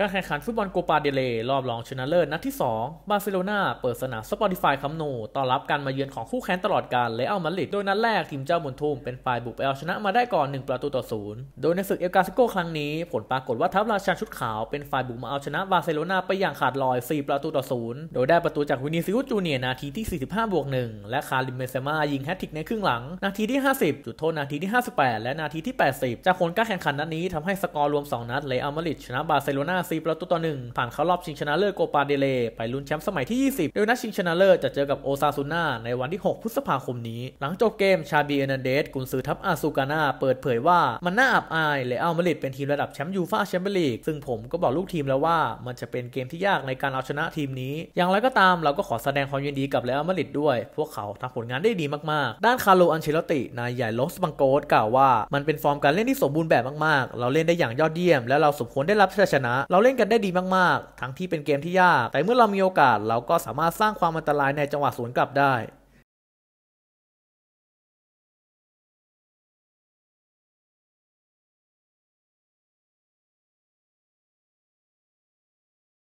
การแข่งขันฟุตบอลโกปาเดเลรอบรองชนะเลิศนัดที่ 2 บาร์เซโลนาเปิดสนามสปอติฟายคัมโนต้อนรับการมาเยือนของคู่แข่งตลอดการเลอัลมาดริดโดยนัดแรกทีมเจ้าบุญทุ่มเป็นฝ่ายบุกไปเอาชนะมาได้ก่อน 1 ประตูต่อศูนย์โดยในศึกเอลกาซิโกครั้งนี้ ผลปรากฏว่าทัพราชาชุดขาวเป็นฝ่ายบุกมาเอาชนะ บาร์เซโลนาไปอย่างขาดลอย 4 ประตูต่อศูนย์ โดยได้ประตูจากวินิซิอุสจูเนียนาทีที่ 45บวก1และคาริมเมเซมายิงแฮตติกในครึ่งหลัง นาทีที่ 50จุดโทษนาทีที่ 58 และนาทีที่ 80จากผลการแข่งขันนัดนี้ทำให้สกอร์รวม2นัดเลอัลมาดริดชนะบาร์เซโลนา4ประตูต่อ1ผ่านเข้ารอบชิงชนะเลิศโกปาเดเล ไปลุ้นแชมป์สมัยที่ 20โดยนัดชิงชนะเลิศจะเจอกับโอซาซูน่า ในวันที่ 6พฤษภาคมนี้ หลังจบเกมชาบีเอนันเดสกุนซือทัพอาซูกาน่าเปิดเผยว่ามันน่าอับอายเลยเอามาลิดเป็นทีมระดับแชมป์ยูฟ่าแชมเปี้ยนลีกซึ่งผมก็บอกลูกทีมแล้วว่า มันจะเป็นเกมที่ยากในการเอาชนะทีมนี้ อย่างไรก็ตามเราก็ขอแสดงความยินดีกับเลอัลมาริดด้วย พวกเขาทำผลงานได้ดีมากๆด้านคาร์โลอันเชลตินายใหญ่ลอสบังโกสกล่าวว่ามันเป็นฟอร์มการเล่นที่สมบูรณ์แบบมาก ๆ เราเล่นได้อย่างยอดเยี่ยม และเราสมควรได้รับชัยชนะเราเล่นกันได้ดีมากๆ ทั้งที่เป็นเกมที่ยาก แต่เมื่อเรามีโอกาสเราก็สามารถสร้างความอันตรายในจังหวะสวนกลับได้